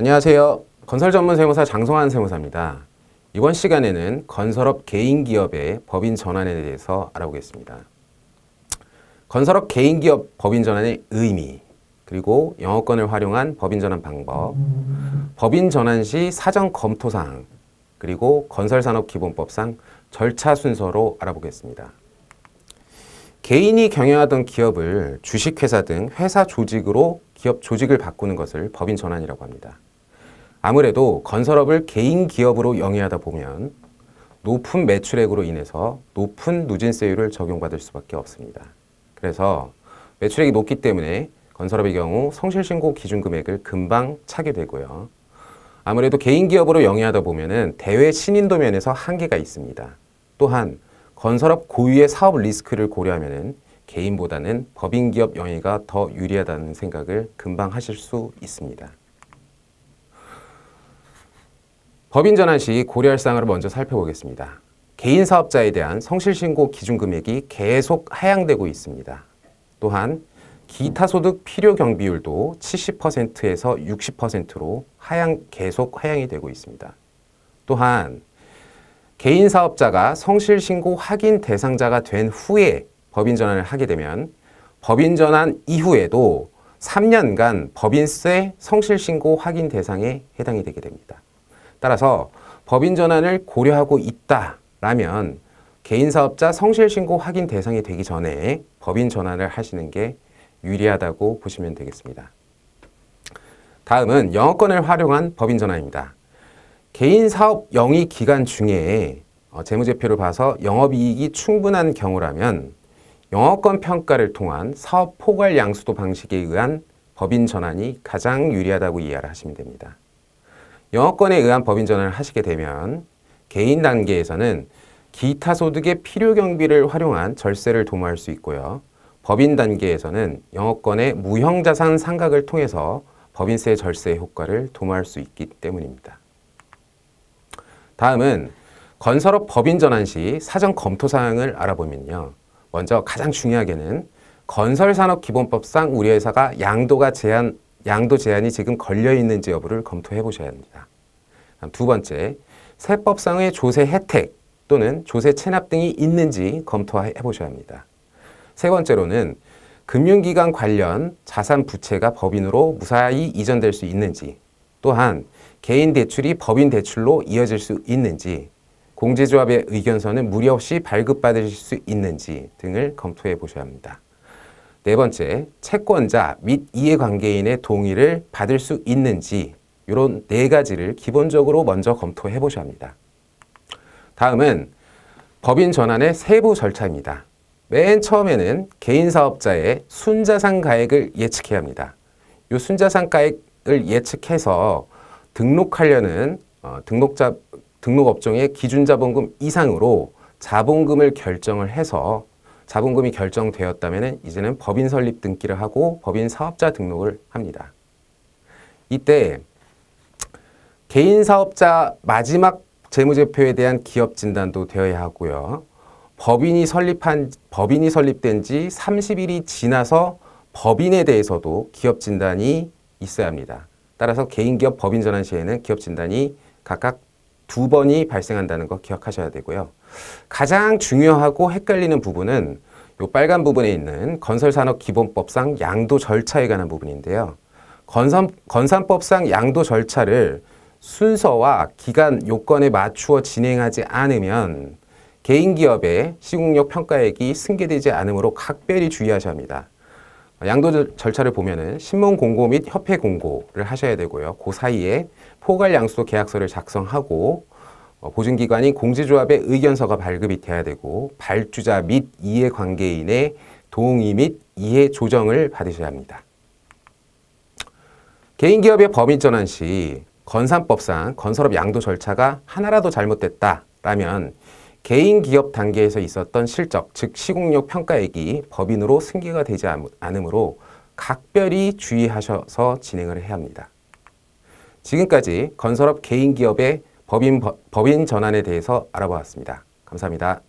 안녕하세요. 건설 전문 세무사 장성환 세무사입니다. 이번 시간에는 건설업 개인 기업의 법인 전환에 대해서 알아보겠습니다. 건설업 개인 기업 법인 전환의 의미, 그리고 영어권을 활용한 법인 전환 방법, 법인 전환 시 사전 검토 사항, 그리고 건설산업 기본법상 절차 순서로 알아보겠습니다. 개인이 경영하던 기업을 주식회사 등 회사 조직으로 기업 조직을 바꾸는 것을 법인 전환이라고 합니다. 아무래도 건설업을 개인 기업으로 영위하다 보면 높은 매출액으로 인해서 높은 누진세율을 적용받을 수밖에 없습니다. 그래서 매출액이 높기 때문에 건설업의 경우 성실신고 기준금액을 금방 차게 되고요. 아무래도 개인 기업으로 영위하다 보면 대외 신인도 면에서 한계가 있습니다. 또한 건설업 고유의 사업 리스크를 고려하면 개인보다는 법인기업 영위가 더 유리하다는 생각을 금방 하실 수 있습니다. 법인 전환 시 고려할 사항을 먼저 살펴보겠습니다. 개인 사업자에 대한 성실신고 기준 금액이 계속 하향되고 있습니다. 또한 기타 소득 필요 경비율도 70%에서 60%로 하향 계속 하향이 되고 있습니다. 또한 개인 사업자가 성실 신고 확인 대상자가 된 후에 법인 전환을 하게 되면 법인 전환 이후에도 3년간 법인세 성실 신고 확인 대상에 해당이 되게 됩니다. 따라서 법인 전환을 고려하고 있다라면 개인사업자 성실신고 확인 대상이 되기 전에 법인 전환을 하시는 게 유리하다고 보시면 되겠습니다. 다음은 영어권을 활용한 법인 전환입니다. 개인사업 영위 기간 중에 어, 재무제표를 봐서 영업이익이 충분한 경우라면 영어권 평가를 통한 사업 포괄 양수도 방식에 의한 법인 전환이 가장 유리하다고 이해를 하시면 됩니다. 영어권에 의한 법인 전환을 하시게 되면 개인 단계에서는 기타 소득의 필요 경비를 활용한 절세를 도모할 수 있고요. 법인 단계에서는 영어권의 무형자산 상각을 통해서 법인세 절세 효과를 도모할 수 있기 때문입니다. 다음은 건설업 법인 전환 시 사전 검토 사항을 알아보면요. 먼저 가장 중요하게는 건설산업기본법상 우리 회사가 양도가 제한 양도 제한이 지금 걸려 있는지 여부를 검토해 보셔야 합니다. 두 번째, 세법상의 조세 혜택 또는 조세 체납 등이 있는지 검토해 보셔야 합니다. 세 번째로는 금융기관 관련 자산 부채가 법인으로 무사히 이전될 수 있는지 또한 개인 대출이 법인 대출로 이어질 수 있는지 공제조합의 의견서는 무리 없이 발급받으실 수 있는지 등을 검토해 보셔야 합니다. 네 번째, 채권자 및 이해관계인의 동의를 받을 수 있는지 이런 네 가지를 기본적으로 먼저 검토해 보셔야 합니다. 다음은 법인 전환의 세부 절차입니다. 맨 처음에는 개인사업자의 순자산 가액을 예측해야 합니다. 이 순자산 가액을 예측해서 등록하려는 어, 등록자, 등록업종의 기준자본금 이상으로 자본금을 결정을 해서 자본금이 결정되었다면 이제는 법인 설립 등기를 하고 법인 사업자 등록을 합니다. 이때 개인 사업자 마지막 재무제표에 대한 기업 진단도 되어야 하고요. 법인이 설립한 법인이 설립된 지 30일이 지나서 법인에 대해서도 기업 진단이 있어야 합니다. 따라서 개인 기업 법인 전환 시에는 기업 진단이 각각 두 번이 발생한다는 거 기억하셔야 되고요. 가장 중요하고 헷갈리는 부분은 이 빨간 부분에 있는 건설산업기본법상 양도 절차에 관한 부분인데요. 건선, 건산법상 양도 절차를 순서와 기간 요건에 맞추어 진행하지 않으면 개인 기업의 시공력 평가액이 승계되지 않으므로 각별히 주의하셔야 합니다. 양도 절차를 보면은 신문 공고 및 협회 공고를 하셔야 되고요. 그 사이에 포괄 양수 계약서를 작성하고 어, 보증기관인 공제조합의 의견서가 발급이 돼야 되고 발주자 및 이해관계인의 동의 및 이해 조정을 받으셔야 합니다. 개인기업의 법인 전환 시 건산법상 건설업 양도 절차가 하나라도 잘못됐다라면 개인기업 단계에서 있었던 실적, 즉 시공력 평가액이 법인으로 승계가 되지 않으므로 각별히 주의하셔서 진행을 해야 합니다. 지금까지 건설업 개인기업의 법인, 법인 전환에 대해서 알아보았습니다. 감사합니다.